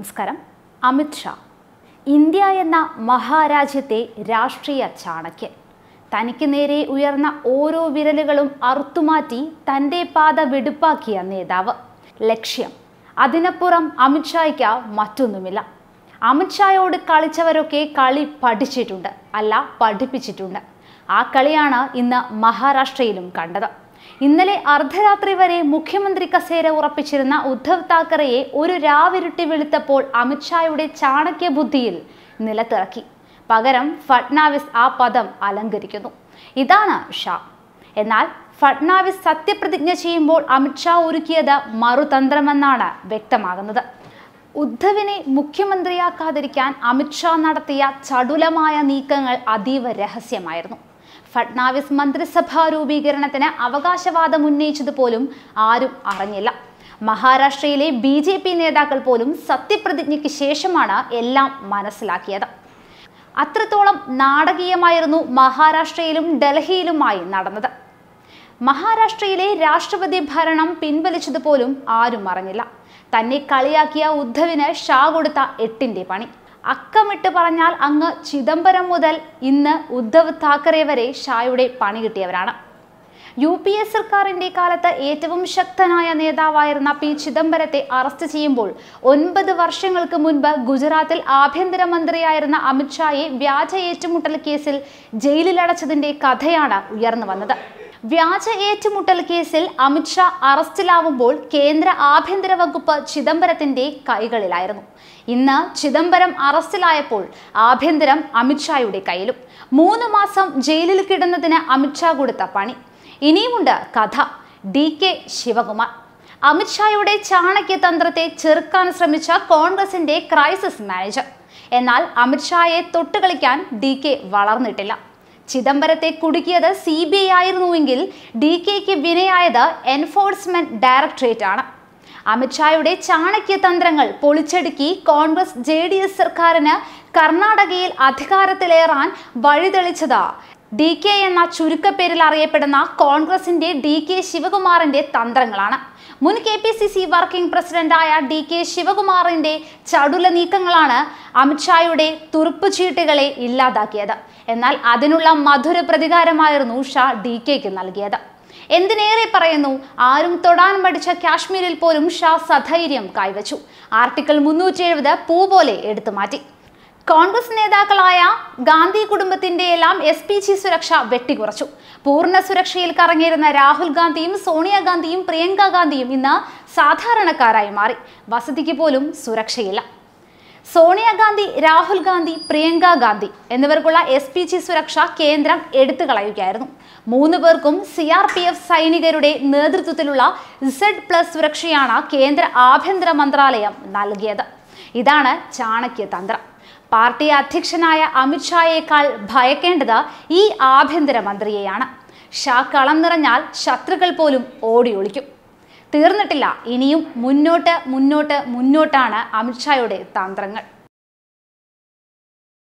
നമസ്കാരം അമിത്ഷാ ഇന്ത്യ എന്ന മഹാരാജ്യത്തെ രാഷ്ട്രീയ ചാണക്യൻ തനിക്ക് നേരെ ഉയർന്ന ഓരോ വിരലുകളും അറുത്തുമാറ്റി തൻ്റെ പാത വെടുപ്പാക്കിയ നേതാവ് ലക്ഷ്യം അതിനപ്പുറം അമിത്ഷായ്ക്ക് മറ്റൊന്നുമില്ല അമിത്ഷായോട് കളിച്ചവരൊക്കെ കളി പഠിച്ചിട്ടുണ്ട് അല്ല പഠിപ്പിച്ചിട്ടുണ്ട് ആ കളിയാണ് ഇന്ന് മഹാരാഷ്ട്രയിലും കണ്ടത് ഇന്നലെ അർദ്ധരാത്രി വരെ മുഖ്യമന്ത്രി കസേര ഉറപ്പിച്ചിരുന്ന ഉദ്ധവ് താക്കറെയെ ഒരു രാവിരുട്ടി വിളിത്തപ്പോൾ അമിത്ഷായുടെ ചാണക്യ ബുദ്ധിയിൽ നിലത്തിറക്കി പകരം ഫട്നാവിസ് ആ പദം അലങ്കരിക്കുന്നു ഇതാണ് ഷാ എന്നാൽ ഫട്നാവിസ് സത്യപ്രതിജ്ഞ ചെയ്യുമ്പോൾ അമിത്ഷാ ഒരുക്കിയത് മറുതന്ത്രമെന്നാണ് വ്യക്തമാകുന്നത് ഉദ്ധവിനെ മുഖ്യമന്ത്രിയാക്കാതിരിക്കാൻ അമിത്ഷാ നടത്തിയ ചടുലമായ നീക്കങ്ങൾ അതീവ രഹസ്യമായിരുന്നു ഫഡ്നാവിസ് മന്ത്രിസഭാ രൂപീകരണത്തിന് അവകാശവാദം ഉന്നയിച്ചത് പോലും ആരും അറിഞ്ഞില്ല മഹാരാഷ്ട്രയിലെ ബി ജെ പി നേതാക്കൾ പോലും സത്യപ്രതിജ്ഞയ്ക്ക് ശേഷമാണ് എല്ലാം മനസ്സിലാക്കിയത് അത്രത്തോളം നാടകീയമായിരുന്നു മഹാരാഷ്ട്രയിലും ഡൽഹിയിലുമായി നടന്നത് മഹാരാഷ്ട്രയിലെ രാഷ്ട്രപതി ഭരണം പിൻവലിച്ചത് പോലും ആരും അറിഞ്ഞില്ല തന്നെ കളിയാക്കിയ ഉദ്ധവിന് ഷാ കൊടുത്ത എട്ടിന്റെ പണി അക്കമിട്ട് പറഞ്ഞാൽ അങ്ങ് ചിദംബരം മുതൽ ഇന്ന് ഉദ്ധവ് താക്കറെ വരെ ഷായുടെ പണി കിട്ടിയവരാണ് യു പി എ സർക്കാരിൻ്റെ കാലത്ത് ഏറ്റവും ശക്തനായ നേതാവായിരുന്ന പി ചിദംബരത്തെ അറസ്റ്റ് ചെയ്യുമ്പോൾ ഒൻപത് വർഷങ്ങൾക്ക് മുൻപ് ഗുജറാത്തിൽ ആഭ്യന്തരമന്ത്രിയായിരുന്ന അമിത്ഷായെ വ്യാജ ഏറ്റുമുട്ടൽ കേസിൽ ജയിലിലടച്ചതിൻ്റെ കഥയാണ് ഉയർന്നു വന്നത് വ്യാജ ഏറ്റുമുട്ടൽ കേസിൽ അമിത്ഷാ അറസ്റ്റിലാവുമ്പോൾ കേന്ദ്ര ആഭ്യന്തര വകുപ്പ് ചിദംബരത്തിന്റെ കൈകളിലായിരുന്നു ഇന്ന് ചിദംബരം അറസ്റ്റിലായപ്പോൾ ആഭ്യന്തരം അമിത്ഷായുടെ കയ്യിലും മൂന്ന് മാസം ജയിലിൽ കിടന്നതിന് അമിത്ഷാ കൊടുത്ത പണി ഇനിയുമുണ്ട് കഥ ഡി കെ ശിവകുമാർ അമിത്ഷായുടെ ചാണക്യതന്ത്രത്തെ ചെറുക്കാൻ ശ്രമിച്ച കോൺഗ്രസിന്റെ ക്രൈസിസ് മാനേജർ എന്നാൽ അമിത്ഷായെ തൊട്ടുകളിക്കാൻ ഡി കെ വളർന്നിട്ടില്ല ചിദംബരത്തെ കുടുക്കിയത് സി ബി ഐ ആയിരുന്നുവെങ്കിൽ ഡി കെക്ക് വിനയായത് എൻഫോഴ്സ്മെന്റ് ഡയറക്ടറേറ്റ് ആണ് അമിത്ഷായുടെ ചാണക്യ തന്ത്രങ്ങൾ പൊളിച്ചടുക്കി കോൺഗ്രസ് ജെ ഡി എസ് സർക്കാരിന് കർണാടകയിൽ അധികാരത്തിലേറാൻ വഴിതെളിച്ചതാ ഡി കെ എന്ന ചുരുക്കപ്പേരിൽ അറിയപ്പെടുന്ന കോൺഗ്രസിന്റെ ഡി കെ ശിവകുമാറിന്റെ തന്ത്രങ്ങളാണ് മുൻ K P C C working പ്രസിഡന്റായ ഡി കെ ശിവകുമാറിന്റെ ചടുല നീക്കങ്ങളാണ് അമിത്ഷായുടെ തുറുപ്പുചീട്ടുകളെ ഇല്ലാതാക്കിയത് എന്നാൽ അതിനുള്ള മധുര പ്രതികാരമായിരുന്നു ഷാ ഡി കെക്ക് നൽകിയത് എന്തിനേറെ പറയുന്നു ആരും തൊടാൻ മടിച്ച കാശ്മീരിൽ പോലും ഷാ സധൈര്യം കൈവച്ചു ആർട്ടിക്കിൾ മുന്നൂറ്റി എഴുപത് പൂ പോലെ എടുത്തു മാറ്റി കോൺഗ്രസ് നേതാക്കളായ ഗാന്ധി കുടുംബത്തിന്റെ എല്ലാം എസ് പി ജി സുരക്ഷ വെട്ടിക്കുറച്ചു പൂർണ്ണ സുരക്ഷയിൽ കറങ്ങിയിരുന്ന രാഹുൽ ഗാന്ധിയും സോണിയാഗാന്ധിയും പ്രിയങ്ക ഗാന്ധിയും ഇന്ന് സാധാരണക്കാരായി മാറി വസതിക്ക് പോലും സുരക്ഷയില്ല സോണിയാഗാന്ധി രാഹുൽ ഗാന്ധി പ്രിയങ്ക ഗാന്ധി എന്നിവർക്കുള്ള എസ് പി ജി സുരക്ഷ കേന്ദ്രം എടുത്തു കളയുകയായിരുന്നു മൂന്ന് പേർക്കും സി ആർ പി എഫ് സൈനികരുടെ നേതൃത്വത്തിലുള്ള സെഡ് പ്ലസ് സുരക്ഷയാണ് കേന്ദ്ര ആഭ്യന്തര മന്ത്രാലയം നൽകിയത് ഇതാണ് ചാണക്യ തന്ത്രം പാർട്ടി അധ്യക്ഷനായ അമിത്ഷായേക്കാൾ ഭയക്കേണ്ടത് ഈ ആഭ്യന്തരമന്ത്രിയെയാണ് ഷാ കളം നിറഞ്ഞാൽ ശത്രുക്കൾ പോലും ഓടി ഒളിക്കും തീർന്നിട്ടില്ല ഇനിയും മുന്നോട്ട് മുന്നോട്ട് മുന്നോട്ടാണ് അമിത്ഷായുടെ തന്ത്രങ്ങൾ